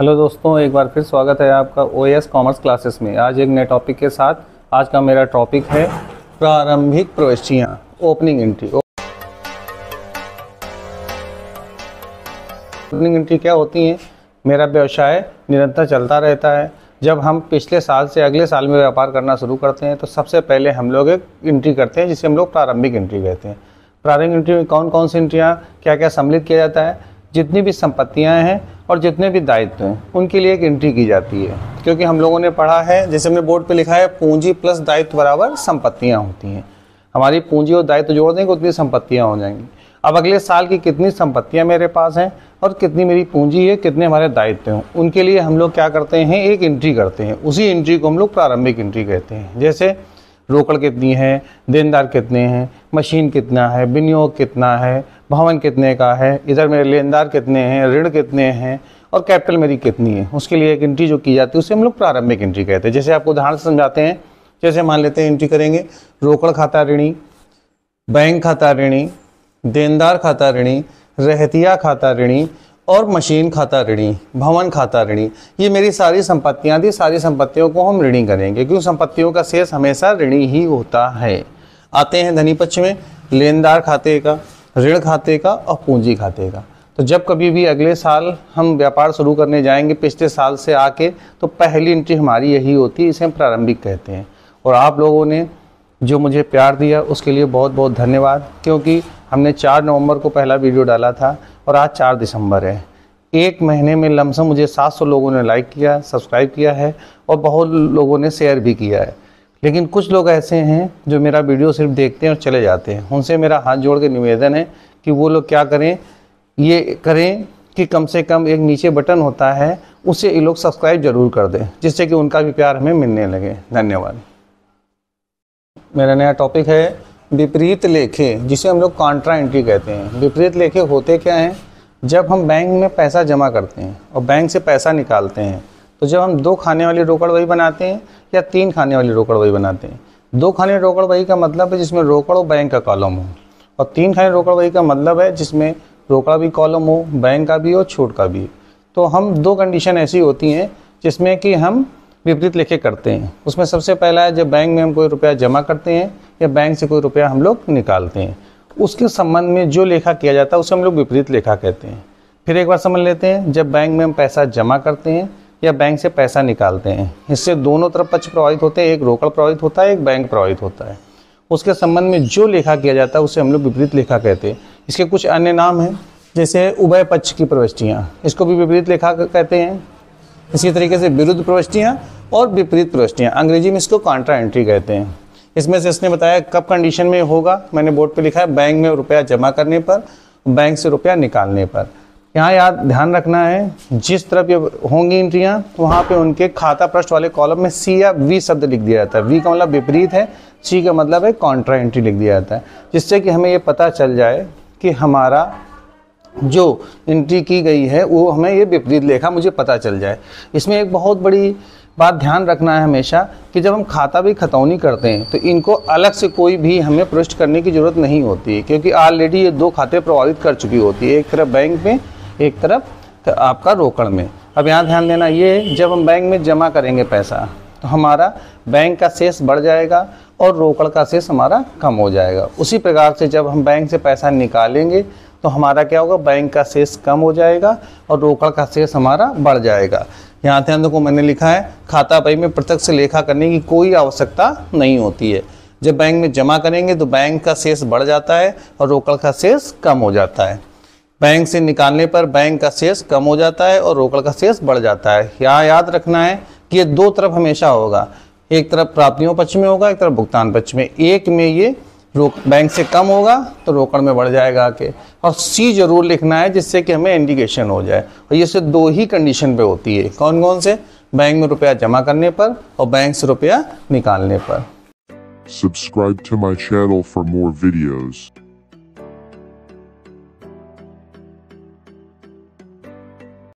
hello दोस्तों एक बार फिर स्वागत है आपका ओ एस कॉमर्स क्लासेस में आज एक नए टॉपिक के साथ आज का मेरा टॉपिक है प्रारंभिक प्रविष्टियाँ ओपनिंग एंट्री ओपनिंग एंट्री क्या होती हैं मेरा व्यवसाय निरंतर चलता रहता है जब हम पिछले साल से अगले साल में व्यापार करना शुरू करते हैं तो सबसे पहले हम लोग एक एंट्री करते हैं जिसे हम लोग प्रारंभिक एंट्री कहते हैं प्रारंभिक एंट्री में कौन कौन सी एंट्रियाँ क्या क्या सम्मिलित किया जाता है जितनी भी संपत्तियाँ हैं और जितने भी दायित्व हैं उनके लिए एक एंट्री की जाती है क्योंकि हम लोगों ने पढ़ा है जैसे हमने बोर्ड पे लिखा है पूंजी प्लस दायित्व बराबर संपत्तियाँ होती हैं हमारी पूंजी और दायित्व जोड़ देंगे उतनी संपत्तियाँ हो जाएंगी अब अगले साल की कितनी संपत्तियाँ मेरे पास हैं और कितनी मेरी पूंजी है कितने हमारे दायित्व हैं उनके लिए हम लोग क्या करते हैं एक एंट्री करते हैं उसी एंट्री को हम लोग प्रारंभिक एंट्री कहते हैं जैसे रोकड़ कितनी है देनदार कितने हैं मशीन कितना है विनियोग कितना है भवन कितने का है इधर मेरे लेनदार कितने हैं ऋण कितने हैं और कैपिटल मेरी कितनी है उसके लिए एक एंट्री जो की जाती है उसे हम लोग प्रारंभिक एंट्री कहते हैं जैसे आपको उदाहरण समझाते हैं जैसे मान लेते हैं एंट्री करेंगे रोकड़ खाता ऋणी बैंक खाता ऋणी देनदार खाता ऋणी रहतिया खाता ऋणी और मशीन खाता ऋणी भवन खाता ऋणी ये मेरी सारी संपत्तियां थी सारी संपत्तियों को हम ऋणी करेंगे क्योंकि संपत्तियों का शेष हमेशा ऋणी ही होता है आते हैं धनी पक्ष में लेनदार खाते का ऋण खाते का और पूंजी खाते का तो जब कभी भी अगले साल हम व्यापार शुरू करने जाएंगे पिछले साल से आके तो पहली एंट्री हमारी यही होती है इसे हम प्रारंभिक कहते हैं और आप लोगों ने जो मुझे प्यार दिया उसके लिए बहुत बहुत धन्यवाद क्योंकि हमने चार नवंबर को पहला वीडियो डाला था और आज चार दिसंबर है एक महीने में लमसम मुझे 700 लोगों ने लाइक किया सब्सक्राइब किया है और बहुत लोगों ने शेयर भी किया है लेकिन कुछ लोग ऐसे हैं जो मेरा वीडियो सिर्फ देखते हैं और चले जाते हैं उनसे मेरा हाथ जोड़ के निवेदन है कि वो लोग क्या करें ये करें कि कम से कम एक नीचे बटन होता है उसे ये लोग सब्सक्राइब जरूर कर दें जिससे कि उनका भी प्यार हमें मिलने लगे धन्यवाद मेरा नया टॉपिक है विपरीत लेखे जिसे हम लोग कॉन्ट्रा एंट्री कहते हैं विपरीत लेखे होते क्या हैं जब हम बैंक में पैसा जमा करते हैं और बैंक से पैसा निकालते हैं तो जब हम दो खाने वाली रोकड़ वही बनाते हैं या तीन खाने वाली रोकड़ वही बनाते हैं दो खाने रोकड़ वही का मतलब है जिसमें रोकड़ और बैंक का कॉलम हो और तीन खाने रोकड़ वही का मतलब है जिसमें रोकड़ा भी कॉलम हो बैंक का भी हो छूट का भी तो हम दो कंडीशन ऐसी होती हैं जिसमें कि हम विपरीत लेके करते हैं उसमें सबसे पहला है जब बैंक में हम कोई रुपया जमा करते हैं या बैंक से कोई रुपया हम लोग निकालते हैं उसके संबंध में जो लेखा किया जाता है उसे हम लोग विपरीत लेखा कहते हैं फिर एक बार समझ लेते हैं जब बैंक में हम पैसा जमा करते हैं या बैंक से पैसा निकालते हैं इससे दोनों तरफ पक्ष प्रभावित होते हैं एक रोकड़ प्रभावित होता है एक बैंक प्रभावित होता है उसके संबंध में जो लेखा किया जाता है उसे हम लोग विपरीत लेखा कहते हैं इसके कुछ अन्य नाम हैं जैसे उभय पक्ष की प्रविष्टियाँ इसको भी विपरीत लेखा कहते हैं इसी तरीके से विरुद्ध प्रविष्टियाँ और विपरीत प्रविष्टियाँ अंग्रेजी में इसको कॉन्ट्रा एंट्री कहते हैं इसमें से इसने बताया कब कंडीशन में होगा मैंने बोर्ड पे लिखा है बैंक में रुपया जमा करने पर बैंक से रुपया निकालने पर यहाँ याद ध्यान रखना है जिस तरफ ये होंगी इंट्रियाँ तो वहाँ पे उनके खाता पृष्ठ वाले कॉलम में सी या वी शब्द लिख दिया जाता है वी का मतलब विपरीत है सी का मतलब है कॉन्ट्रा एंट्री लिख दिया जाता है जिससे कि हमें ये पता चल जाए कि हमारा जो एंट्री की गई है वो हमें ये विपरीत लेखा मुझे पता चल जाए इसमें एक बहुत बड़ी बात ध्यान रखना है हमेशा कि जब हम खाता भी खतौनी करते हैं तो इनको अलग से कोई भी हमें पृष्ठ करने की ज़रूरत नहीं होती है क्योंकि ऑलरेडी ये दो खाते प्रभावित कर चुकी होती है एक तरफ बैंक में एक तरफ तो आपका रोकड़ में अब यहाँ ध्यान देना ये जब हम बैंक में जमा करेंगे पैसा तो हमारा बैंक का शेष बढ़ जाएगा और रोकड़ का शेष हमारा कम हो जाएगा उसी प्रकार से जब हम बैंक से पैसा निकालेंगे तो हमारा क्या होगा बैंक का शेष कम हो जाएगा और रोकड़ का शेष हमारा बढ़ जाएगा यहाँ ध्यान देखो मैंने लिखा है खाता बही में प्रत्यक्ष लेखा करने की कोई आवश्यकता नहीं होती है जब बैंक में जमा करेंगे तो बैंक का शेष बढ़ जाता है और रोकड़ का शेष कम हो जाता है बैंक से निकालने पर बैंक का शेष कम हो जाता है और रोकड़ का शेष बढ़ जाता है यहाँ याद रखना है कि ये दो तरफ हमेशा होगा एक तरफ प्राप्तियों पक्ष में होगा एक तरफ भुगतान पक्ष में एक में ये रोक बैंक से कम होगा तो रोकड़ में बढ़ जाएगा आके और सी जरूर लिखना है जिससे कि हमें इंडिकेशन हो जाए और ये सिर्फ दो ही कंडीशन पे होती है कौन कौन से बैंक में रुपया जमा करने पर और बैंक से रुपया निकालने पर subscribe to my channel for more videos